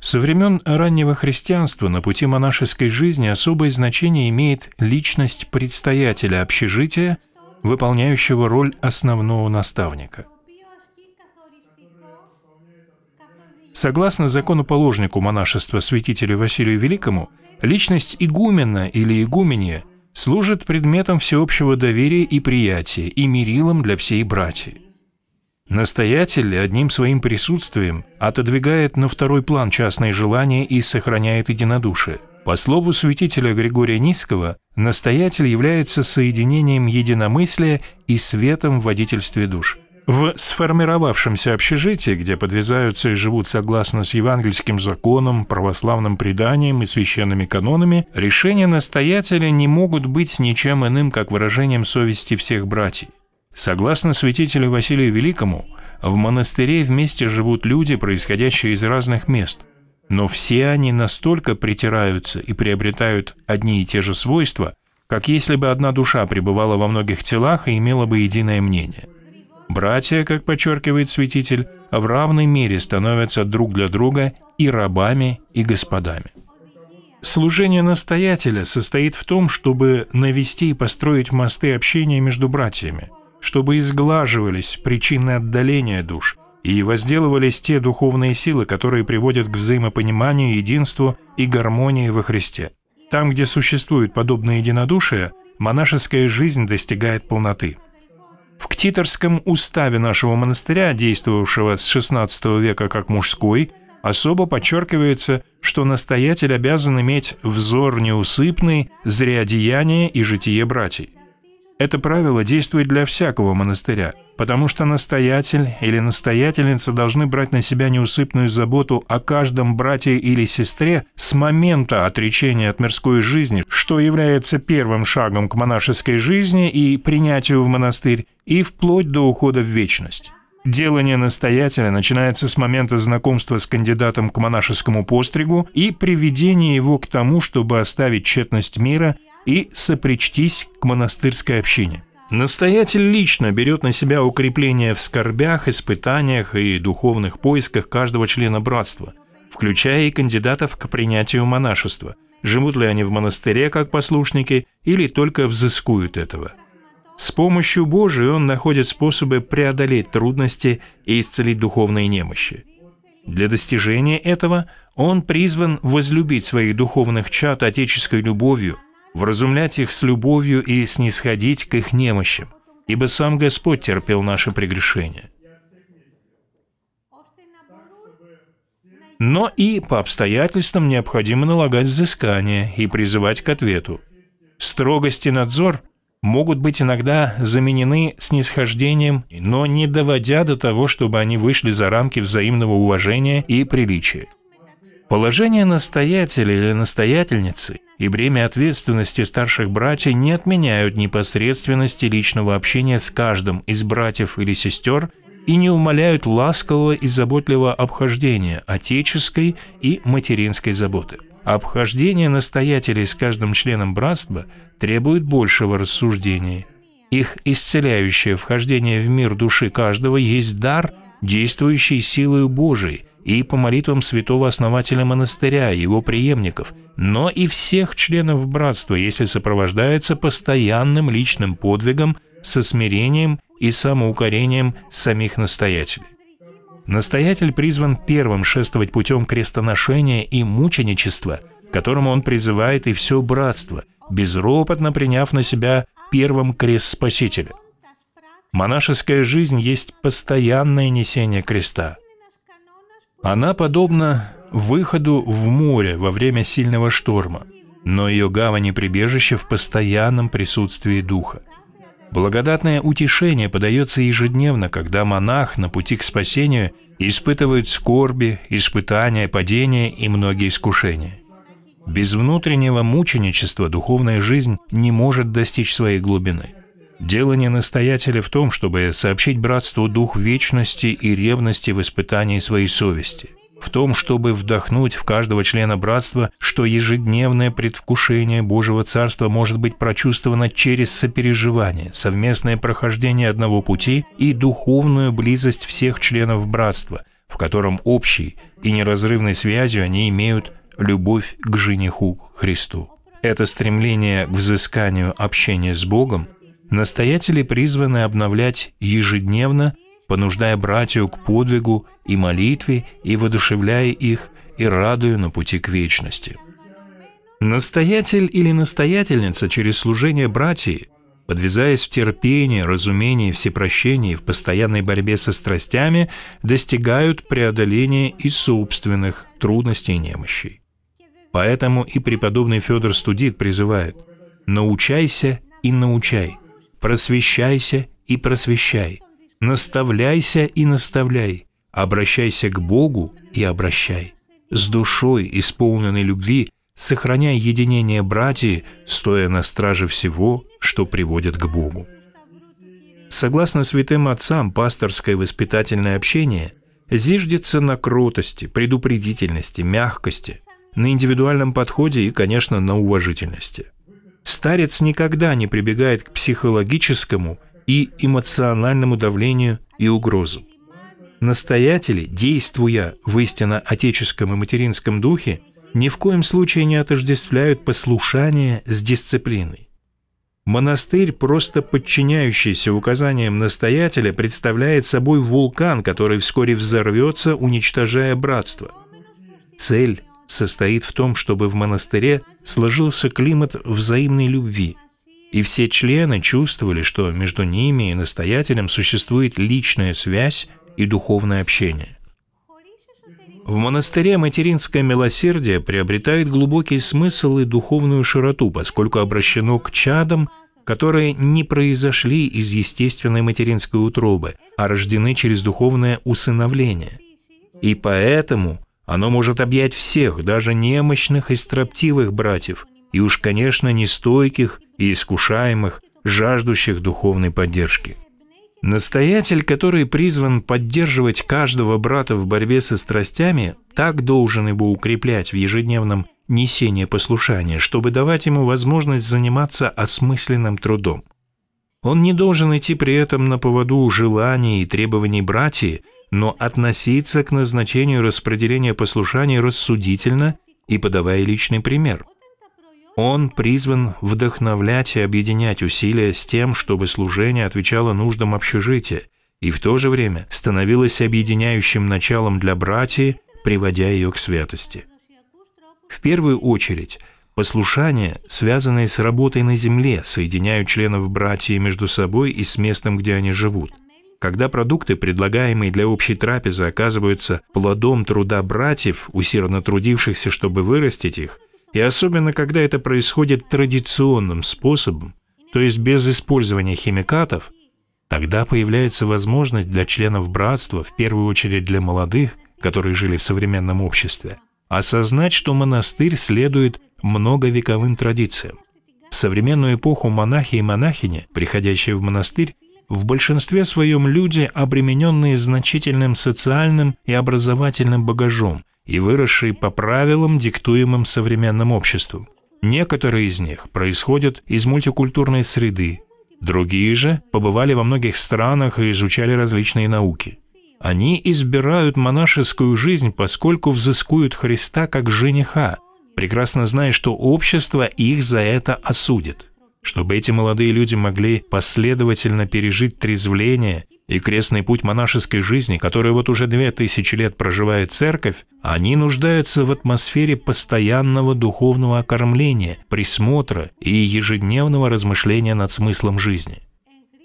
Со времен раннего христианства на пути монашеской жизни особое значение имеет личность предстоятеля общежития, выполняющего роль основного наставника. Согласно законоположнику монашества святителю Василию Великому, личность игумена или игуменья служит предметом всеобщего доверия и приятия и мерилом для всей братьи. Настоятель одним своим присутствием отодвигает на второй план частные желания и сохраняет единодушие. По слову святителя Григория Низкого, настоятель является соединением единомыслия и светом в водительстве душ. В сформировавшемся общежитии, где подвязаются и живут согласно с евангельским законом, православным преданием и священными канонами, решения настоятеля не могут быть ничем иным, как выражением совести всех братьев. Согласно святителю Василию Великому, в монастыре вместе живут люди, происходящие из разных мест, но все они настолько притираются и приобретают одни и те же свойства, как если бы одна душа пребывала во многих телах и имела бы единое мнение. Братья, как подчеркивает святитель, в равной мере становятся друг для друга и рабами, и господами. Служение настоятеля состоит в том, чтобы навести и построить мосты общения между братьями – чтобы изглаживались причины отдаления душ и возделывались те духовные силы, которые приводят к взаимопониманию, единству и гармонии во Христе. Там, где существует подобное единодушие, монашеская жизнь достигает полноты. В ктиторском уставе нашего монастыря, действовавшего с XVI века как мужской, особо подчеркивается, что настоятель обязан иметь взор неусыпный, зря деяния и житие братьев. Это правило действует для всякого монастыря, потому что настоятель или настоятельница должны брать на себя неусыпную заботу о каждом брате или сестре с момента отречения от мирской жизни, что является первым шагом к монашеской жизни и принятию в монастырь, и вплоть до ухода в вечность. Делание настоятеля начинается с момента знакомства с кандидатом к монашескому постригу и приведения его к тому, чтобы оставить тщетность мира и сопричтись к монастырской общине. Настоятель лично берет на себя укрепление в скорбях, испытаниях и духовных поисках каждого члена братства, включая и кандидатов к принятию монашества, живут ли они в монастыре как послушники или только взыскуют этого. С помощью Божией он находит способы преодолеть трудности и исцелить духовные немощи. Для достижения этого он призван возлюбить своих духовных чад отеческой любовью, вразумлять их с любовью и снисходить к их немощам, ибо сам Господь терпел наши прегрешения. Но и по обстоятельствам необходимо налагать взыскание и призывать к ответу. Строгость и надзор могут быть иногда заменены снисхождением, но не доводя до того, чтобы они вышли за рамки взаимного уважения и приличия. Положение настоятеля или настоятельницы и бремя ответственности старших братьев не отменяют непосредственности личного общения с каждым из братьев или сестер и не умаляют ласкового и заботливого обхождения отеческой и материнской заботы. Обхождение настоятелей с каждым членом братства требует большего рассуждения. Их исцеляющее вхождение в мир души каждого есть дар, действующий силою Божией – и по молитвам святого основателя монастыря, его преемников, но и всех членов братства, если сопровождается постоянным личным подвигом со смирением и самоукорением самих настоятелей. Настоятель призван первым шествовать путем крестоношения и мученичества, которому он призывает и все братство, безропотно приняв на себя первым крест Спасителя. Монашеская жизнь есть постоянное несение креста – она подобна выходу в море во время сильного шторма, но ее гавань и прибежище в постоянном присутствии духа. Благодатное утешение подается ежедневно, когда монах на пути к спасению испытывает скорби, испытания, падения и многие искушения. Без внутреннего мученичества духовная жизнь не может достичь своей глубины – дело не настоятеля в том, чтобы сообщить братству дух вечности и ревности в испытании своей совести, в том, чтобы вдохнуть в каждого члена братства, что ежедневное предвкушение Божьего Царства может быть прочувствовано через сопереживание, совместное прохождение одного пути и духовную близость всех членов братства, в котором общей и неразрывной связью они имеют любовь к жениху Христу. Это стремление к взысканию общения с Богом – Настоятели призваны обновлять ежедневно, понуждая братью к подвигу и молитве и воодушевляя их и радуя на пути к вечности. Настоятель или настоятельница через служение братьи, подвязаясь в терпении, разумении, всепрощении, в постоянной борьбе со страстями, достигают преодоления и собственных трудностей и немощей. Поэтому и преподобный Федор Студит призывает «научайся и научай» просвещайся и просвещай, наставляйся и наставляй, обращайся к Богу и обращай. С душой, исполненной любви, сохраняй единение братьев, стоя на страже всего, что приводит к Богу. Согласно святым отцам, пасторское воспитательное общение зиждется на кротости, предупредительности, мягкости, на индивидуальном подходе и, конечно, на уважительности. Старец никогда не прибегает к психологическому и эмоциональному давлению и угрозам. Настоятели, действуя в истинно отеческом и материнском духе, ни в коем случае не отождествляют послушание с дисциплиной. Монастырь, просто подчиняющийся указаниям настоятеля, представляет собой вулкан, который вскоре взорвется, уничтожая братство. Цель состоит в том, чтобы в монастыре сложился климат взаимной любви, и все члены чувствовали, что между ними и настоятелем существует личная связь и духовное общение. В монастыре материнское милосердие приобретает глубокий смысл и духовную широту, поскольку обращено к чадам, которые не произошли из естественной материнской утробы, а рождены через духовное усыновление. И поэтому оно может объять всех, даже немощных и строптивых братьев, и уж, конечно, нестойких и искушаемых, жаждущих духовной поддержки. Настоятель, который призван поддерживать каждого брата в борьбе со страстями, так должен его укреплять в ежедневном несении послушания, чтобы давать ему возможность заниматься осмысленным трудом. Он не должен идти при этом на поводу желаний и требований братья, но относиться к назначению распределения послушаний рассудительно и подавая личный пример. Он призван вдохновлять и объединять усилия с тем, чтобы служение отвечало нуждам общежития и в то же время становилось объединяющим началом для братья, приводя ее к святости. В первую очередь – Послушание, связанное с работой на земле, соединяют членов братья между собой и с местом, где они живут. Когда продукты, предлагаемые для общей трапезы, оказываются плодом труда братьев, усердно трудившихся, чтобы вырастить их, и особенно когда это происходит традиционным способом, то есть без использования химикатов, тогда появляется возможность для членов братства, в первую очередь для молодых, которые жили в современном обществе, осознать, что монастырь следует многовековым традициям. В современную эпоху монахи и монахини, приходящие в монастырь, в большинстве своем люди, обремененные значительным социальным и образовательным багажом и выросшие по правилам, диктуемым современным обществом. Некоторые из них происходят из мультикультурной среды, другие же побывали во многих странах и изучали различные науки – они избирают монашескую жизнь, поскольку взыскуют Христа как жениха, прекрасно зная, что общество их за это осудит. Чтобы эти молодые люди могли последовательно пережить трезвление и крестный путь монашеской жизни, который вот уже две тысячи лет проживает церковь, они нуждаются в атмосфере постоянного духовного окормления, присмотра и ежедневного размышления над смыслом жизни.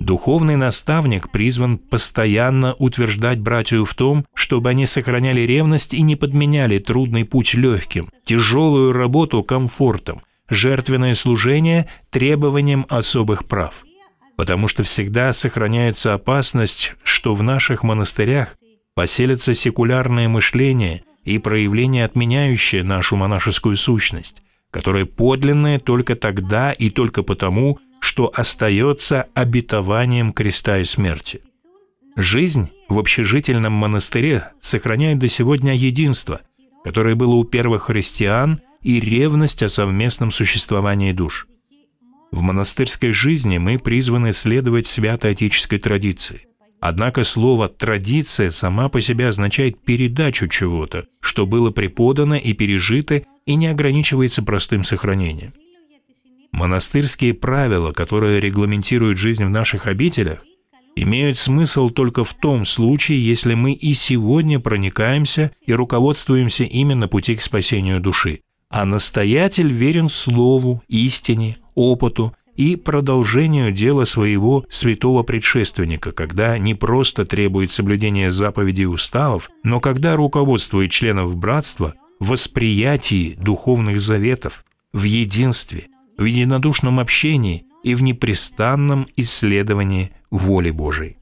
Духовный наставник призван постоянно утверждать братью в том, чтобы они сохраняли ревность и не подменяли трудный путь легким, тяжелую работу комфортом, жертвенное служение требованием особых прав. Потому что всегда сохраняется опасность, что в наших монастырях поселится секулярное мышление и проявление, отменяющее нашу монашескую сущность, которая подлинная только тогда и только потому, что остается обетованием креста и смерти. Жизнь в общежительном монастыре сохраняет до сегодня единство, которое было у первых христиан, и ревность о совместном существовании душ. В монастырской жизни мы призваны следовать святоотеческой традиции. Однако слово «традиция» сама по себе означает передачу чего-то, что было преподано и пережито, и не ограничивается простым сохранением. Монастырские правила, которые регламентируют жизнь в наших обителях, имеют смысл только в том случае, если мы и сегодня проникаемся и руководствуемся именно пути к спасению души. А настоятель верен слову, истине, опыту и продолжению дела своего святого предшественника, когда не просто требует соблюдения заповедей и уставов, но когда руководствует членов братства – восприятии духовных заветов, в единстве, в единодушном общении и в непрестанном исследовании воли Божией.